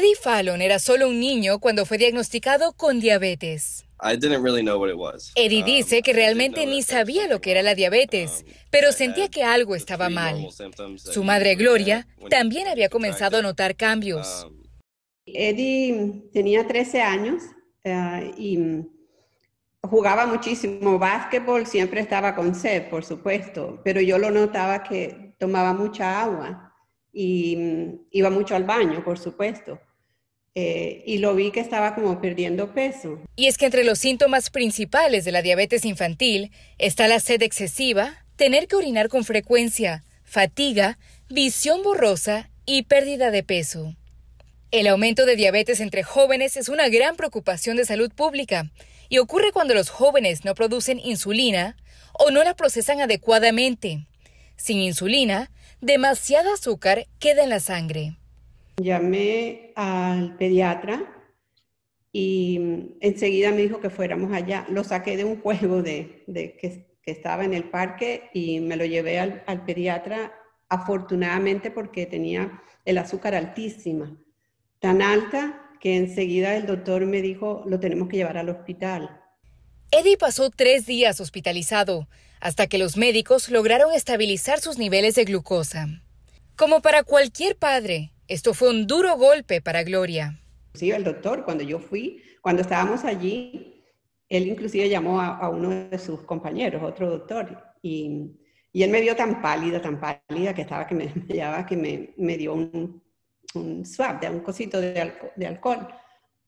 Eddie Fallon era solo un niño cuando fue diagnosticado con diabetes. Eddie um, dice que realmente ni sabía lo que era la diabetes, um, pero sentía que algo estaba mal. Su madre Gloria también había comenzado a notar cambios. Um, Eddie tenía 13 años eh, y jugaba muchísimo básquetbol, siempre estaba con sed, por supuesto, pero yo lo notaba que tomaba mucha agua y mm, iba mucho al baño, por supuesto. Eh, y lo vi que estaba como perdiendo peso. Y es que entre los síntomas principales de la diabetes infantil está la sed excesiva, tener que orinar con frecuencia, fatiga, visión borrosa y pérdida de peso. El aumento de diabetes entre jóvenes es una gran preocupación de salud pública y ocurre cuando los jóvenes no producen insulina o no la procesan adecuadamente. Sin insulina, demasiado azúcar queda en la sangre. Llamé al pediatra y mm, enseguida me dijo que fuéramos allá. Lo saqué de un juego de, que, estaba en el parque y me lo llevé al, al pediatra, afortunadamente porque tenía el azúcar altísima, tan alta que enseguida el doctor me dijo, lo tenemos que llevar al hospital. Eddie pasó tres días hospitalizado, hasta que los médicos lograron estabilizar sus niveles de glucosa. Como para cualquier padre, esto fue un duro golpe para Gloria. Sí, el doctor, cuando yo fui, cuando estábamos allí, él inclusive llamó a, uno de sus compañeros, otro doctor, y, él me vio tan pálida, tan pálida que estaba que me, desmayaba, que me, dio un, un swab, de un cosito de, de alcohol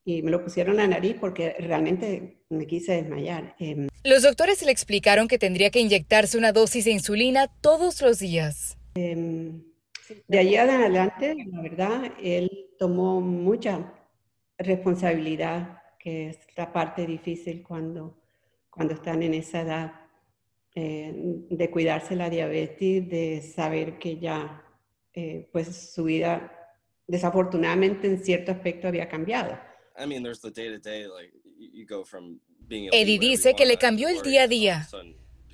y me lo pusieron a la nariz porque realmente me quise desmayar. Em. Los doctores le explicaron que tendría que inyectarse una dosis de insulina todos los días. Em, de allí en adelante, la verdad, él tomó mucha responsabilidad, que es la parte difícil cuando, cuando están en esa edad, eh, de cuidarse la diabetes, de saber que ya, eh, pues su vida desafortunadamente en cierto aspecto había cambiado. Eddie dice que le cambió el día a día.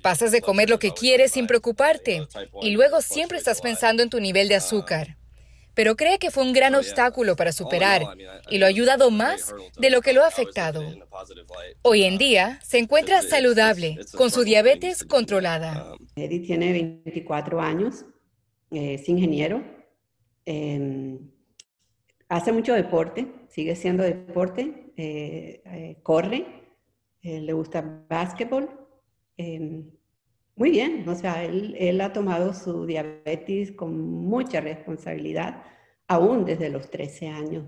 Pasas de comer lo que quieres sin preocuparte y luego siempre estás pensando en tu nivel de azúcar. Pero cree que fue un gran obstáculo para superar y lo ha ayudado más de lo que lo ha afectado. Hoy en día se encuentra saludable, con su diabetes controlada. Eddie tiene 24 años, eh, es ingeniero, em, hace mucho deporte, sigue siendo deporte, eh, eh, corre, le gusta básquetbol Em, muy bien, o sea, él, él, ha tomado su diabetes con mucha responsabilidad, aún desde los 13 años.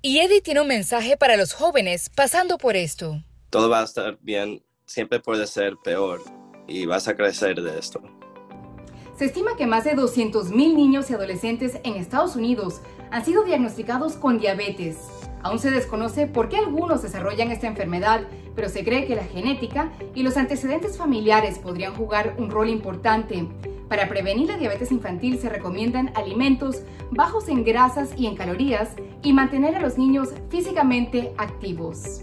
Y Eddie tiene un mensaje para los jóvenes pasando por esto. Todo va a estar bien, siempre puede ser peor y vas a crecer de esto. Se estima que más de 200.000 niños y adolescentes en Estados Unidos han sido diagnosticados con diabetes. Aún se desconoce por qué algunos desarrollan esta enfermedad, pero se cree que la genética y los antecedentes familiares podrían jugar un rol importante. Para prevenir la diabetes infantil se recomiendan alimentos bajos en grasas y en calorías y mantener a los niños físicamente activos.